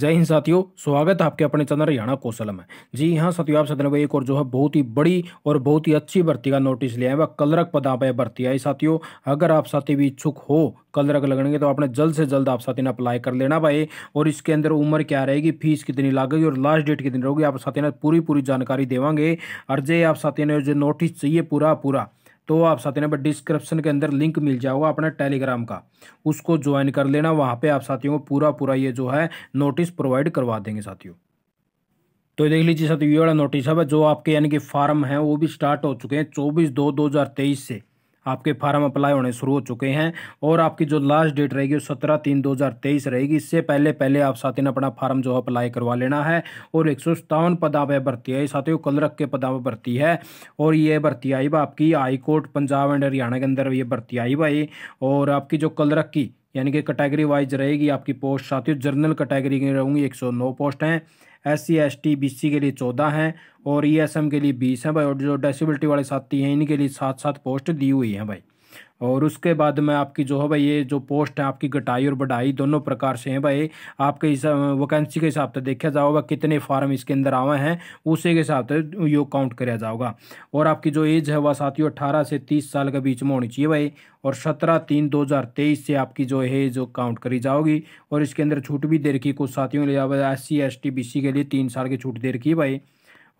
जय हिंद साथियों स्वागत है आपके अपने चंद्र हरियाणा कौशल में जी हाँ साथियों आप सदन एक और जो है बहुत ही बड़ी और बहुत ही अच्छी भर्ती का नोटिस लिया है वह कलरक पदा पर भर्ती आई साथियों अगर आप साथी भी इच्छुक हो कलरक लगने तो आपने जल्द से जल्द आप साथी ने अप्लाई कर लेना भाई और इसके अंदर उम्र क्या रहेगी फीस कितनी लागेगी और लास्ट डेट कितनी रहेगी आप साथी ने पूरी पूरी जानकारी देवेंगे और जे आप साथी ने जो नोटिस चाहिए पूरा पूरा तो आप साथियों पर डिस्क्रिप्शन के अंदर लिंक मिल जाएगा अपने टेलीग्राम का उसको ज्वाइन कर लेना वहाँ पर आप साथियों को पूरा पूरा ये जो है नोटिस प्रोवाइड करवा देंगे साथियों तो देख लीजिए साथियों ये वाला नोटिस है जो आपके यानी कि फार्म है वो भी स्टार्ट हो चुके हैं चौबीस दो दो हज़ार तेईस से आपके फार्म अप्लाई होने शुरू हो चुके हैं और आपकी जो लास्ट डेट रहेगी वो सत्रह तीन दो हज़ार तेईस रहेगी इससे पहले पहले आप साथियों ने अपना फार्म जो है अप्लाई करवा लेना है और एक सौ सत्तावन पदा पर भर्ती है साथियों कलरक के पदा पर भर्ती है और ये भर्ती आई बा आपकी हाईकोर्ट पंजाब एंड हरियाणा के अंदर ये भर्ती आई भाई और आपकी जो कलरक की यानी कि कैटेगरी वाइज रहेगी आपकी पोस्ट साथियों जर्नल कैटेगरी की रहूँगी एक सौ नौ पोस्ट हैं S C S T B C के लिए चौदह हैं और ई एस एम के लिए बीस हैं भाई और जो डेसिबिलिटी वाले साथी हैं इनके लिए सात सात पोस्ट दी हुई हैं भाई और उसके बाद में आपकी जो है भाई ये जो पोस्ट है आपकी कटाई और बढ़ाई दोनों प्रकार से हैं भाई आपके हिसाब वैकेंसी के हिसाब से देखा जाओगा कितने फार्म इसके अंदर आवे हैं उसी के हिसाब से यो काउंट कराया जाओगा और आपकी जो एज है वह साथियों अठारह से तीस साल के बीच में होनी चाहिए भाई और सत्रह तीन दो हज़ार तेईस से आपकी जो है जो काउंट करी जाओगी और इसके अंदर छूट भी दे रखी कुछ साथियों के लिए S C S T B C के लिए तीन साल की छूट दे रखी है भाई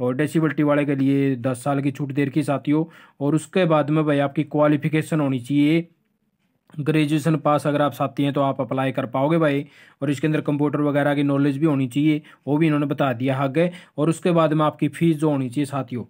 और डेसीबल्टी वाले के लिए दस साल की छूट दे रखी साथियों और उसके बाद में भाई आपकी क्वालिफिकेशन होनी चाहिए ग्रेजुएशन पास अगर आप साथी हैं तो आप अप्लाई कर पाओगे भाई और इसके अंदर कंप्यूटर वगैरह की नॉलेज भी होनी चाहिए वो भी इन्होंने बता दिया आगे और उसके बाद में आपकी फ़ीस जो होनी चाहिए साथियों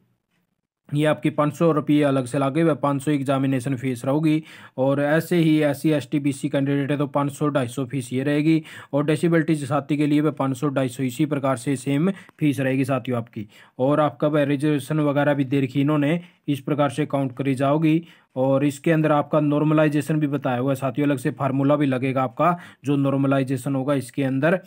ये आपकी पाँच सौ रुपये अलग से लागे हुए पाँच सौ एग्जामिनेशन फीस रहोगी और ऐसे ही ऐसी S T B C candidate है तो पाँच सौ ढाई सौ फीस ये रहेगी और डिसबिलिटी साथी के लिए वह पाँच सौ ढाई सौ इसी प्रकार से सेम फीस रहेगी साथियों आपकी और आपका वह रिजर्वेशन वगैरह भी दे रखी इन्होंने इस प्रकार से काउंट करी जाओगी और इसके अंदर आपका नॉर्मलाइजेशन भी बताया हुआ है साथियों अलग से फार्मूला भी लगेगा आपका जो नॉर्मलाइजेशन होगा इसके अंदर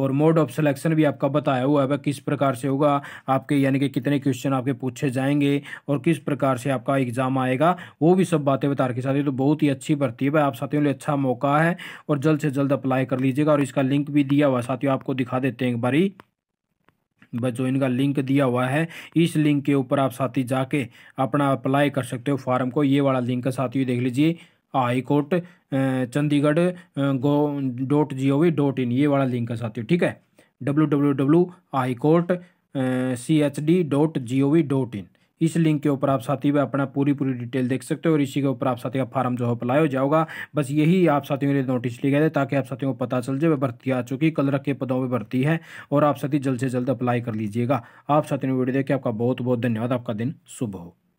और मोड ऑफ सिलेक्शन भी आपका बताया हुआ है किस प्रकार से होगा आपके यानी कि कितने क्वेश्चन आपके पूछे जाएंगे और किस प्रकार से आपका एग्जाम आएगा वो भी सब बातें बता रखी साथियों तो बहुत ही अच्छी भर्ती है भाई आप साथियों लिए अच्छा मौका है और जल्द से जल्द अप्लाई कर लीजिएगा और इसका लिंक भी दिया हुआ साथियों आपको दिखा देते हैं एक बारी जो इनका लिंक दिया हुआ है इस लिंक के ऊपर आप साथी जाके अपना अप्लाई कर सकते हो फार्म को ये वाला लिंक साथियों देख लीजिए high court Chandigarh go dot G O V dot in ये वाला लिंक है साथियों ठीक है W W W high court C H D dot G O V dot in इस लिंक के ऊपर आप साथी में अपना पूरी पूरी डिटेल देख सकते हो और इसी के ऊपर आप साथी का फॉर्म जो है अप्लाई हो जाओगा बस यही आप साथियों के लिए नोटिस लिए गए ताकि आप साथियों को पता चल जाए भर्ती आ चुकी कल रख के पदों में भर्ती है और आप साथी जल्द से जल्द अप्लाई कर लीजिएगा आप साथियों वीडियो देखिए आपका बहुत बहुत धन्यवाद आपका दिन शुभ हो